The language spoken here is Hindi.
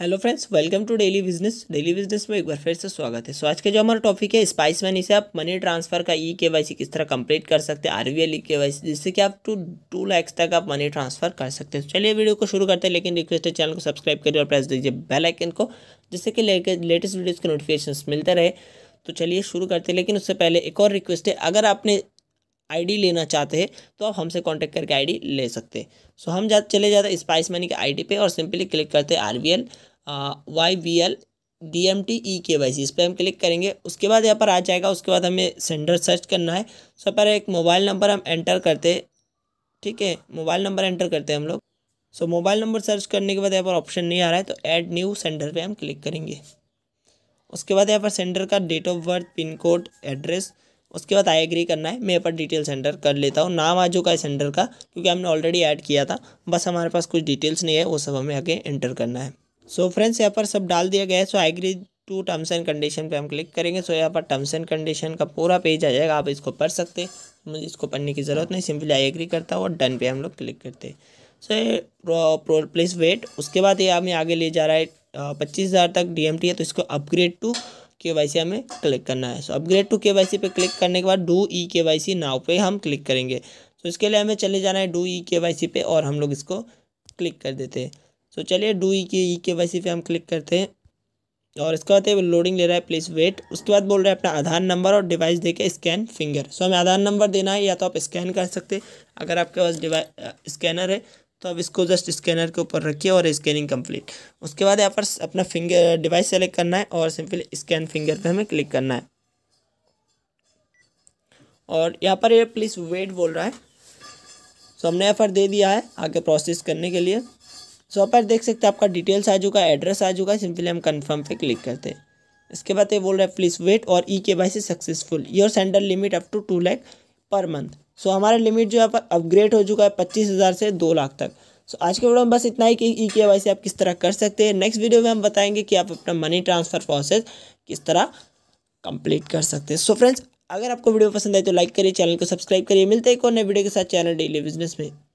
hello friends welcome to daily business daily business में एक बार फिर से स्वागत है सो आज का जो हमारा टॉपिक है स्पाइस मनी से आप मनी ट्रांसफर का ई के किस तरह कंप्लीट कर सकते हैं आर वी एल ई के जिससे कि आप टू टू लैक्स तक आप मनी ट्रांसफर कर सकते हैं तो चलिए वीडियो को शुरू करते हैं लेकिन रिक्वेस्ट है चैनल को सब्सक्राइब करिए और प्रेस दीजिए बेल आइकन को जिससे कि लेटेस्ट वीडियोज़ के नोटिफिकेशन मिलते रहे तो चलिए शुरू करते हैं लेकिन उससे पहले एक और रिक्वेस्ट है अगर आपने आईडी लेना चाहते हैं तो आप हमसे कांटेक्ट करके आईडी ले सकते हैं सो हम जा चले जाते हैं स्पाइस मनी के आईडी पे और सिंपली क्लिक करते हैं R V L Y V L D M T E K Y सी इस पर हम क्लिक करेंगे उसके बाद यहाँ पर आ जाएगा उसके बाद हमें सेंडर सर्च करना है सो पर एक मोबाइल नंबर हम एंटर करते ठीक है मोबाइल नंबर एंटर करते हैं हम लोग सो मोबाइल नंबर सर्च करने के बाद यहाँ पर ऑप्शन नहीं आ रहा है तो ऐड न्यू सेंडर पे हम क्लिक करेंगे उसके बाद यहाँ पर सेंडर का date of birth pin code address उसके बाद आई एग्री करना है मैं यहाँ पर डिटेल एंटर कर लेता हूँ नाम आ चुका है सेंटर का क्योंकि हमने ऑलरेडी ऐड किया था बस हमारे पास कुछ डिटेल्स नहीं है वो सब हमें आगे एंटर करना है सो फ्रेंड्स यहाँ पर सब डाल दिया गया है so I agree to terms and condition पे हम क्लिक करेंगे सो यहाँ पर टर्म्स एंड कंडीशन का पूरा पेज आ जाएगा आप इसको पढ़ सकते हैं मुझे इसको पढ़ने की ज़रूरत नहीं सिंपली आई एग्री करता हूँ और डन पे हम लोग क्लिक करते सो प्लीज़ वेट उसके बाद ये हमें आगे ले जा रहा है पच्चीस हज़ार तक टी है तो इसको upgrade to K Y C हमें क्लिक करना है so upgrade to K Y C पे क्लिक करने के बाद डू ई के वाई सी नाव पे हम क्लिक करेंगे सो so, इसके लिए हमें चले जाना है do E K Y C पे और हम लोग इसको क्लिक कर देते हैं सो so, चलिए डू ई के ई के वाई सी पे हम क्लिक करते हैं और इसके बाद लोडिंग ले रहा है प्लीज़ वेट उसके बाद बोल रहा है अपना आधार नंबर और डिवाइस देके स्कैन फिंगर सो हमें आधार नंबर देना है या तो आप स्कैन कर सकते अगर आपके पास डिवाइस स्कैनर है तो अब इसको जस्ट स्कैनर के ऊपर रखिए और स्कैनिंग कंप्लीट उसके बाद यहाँ पर अपना फिंगर डिवाइस सेलेक्ट करना है और सिंपली स्कैन फिंगर पे हमें क्लिक करना है और यहाँ पर ये प्लीज़ वेट बोल रहा है सो हमने यहाँ पर दे दिया है आगे प्रोसेस करने के लिए सो यहाँ पर देख सकते हैं आपका डिटेल्स आ चुका है एड्रेस आ चुका है सिंपली हम कन्फर्म पे क्लिक करते हैं इसके बाद ये बोल रहा है प्लीज़ वेट और ई के वाई से successful your sender limit up to two lakh per month सो हमारा लिमिट जो है अपग्रेड हो चुका है पच्चीस हज़ार से दो लाख तक सो आज के वीडियो में बस इतना ही कि ई के वाई आप किस तरह कर सकते हैं नेक्स्ट वीडियो में हम बताएंगे कि आप अपना मनी ट्रांसफ़र प्रोसेस किस तरह कंप्लीट कर सकते हैं सो फ्रेंड्स अगर आपको वीडियो पसंद आए तो लाइक करिए चैनल को सब्सक्राइब करिए मिलते हैं एक और नए वीडियो के साथ चैनल डेली बिजनेस में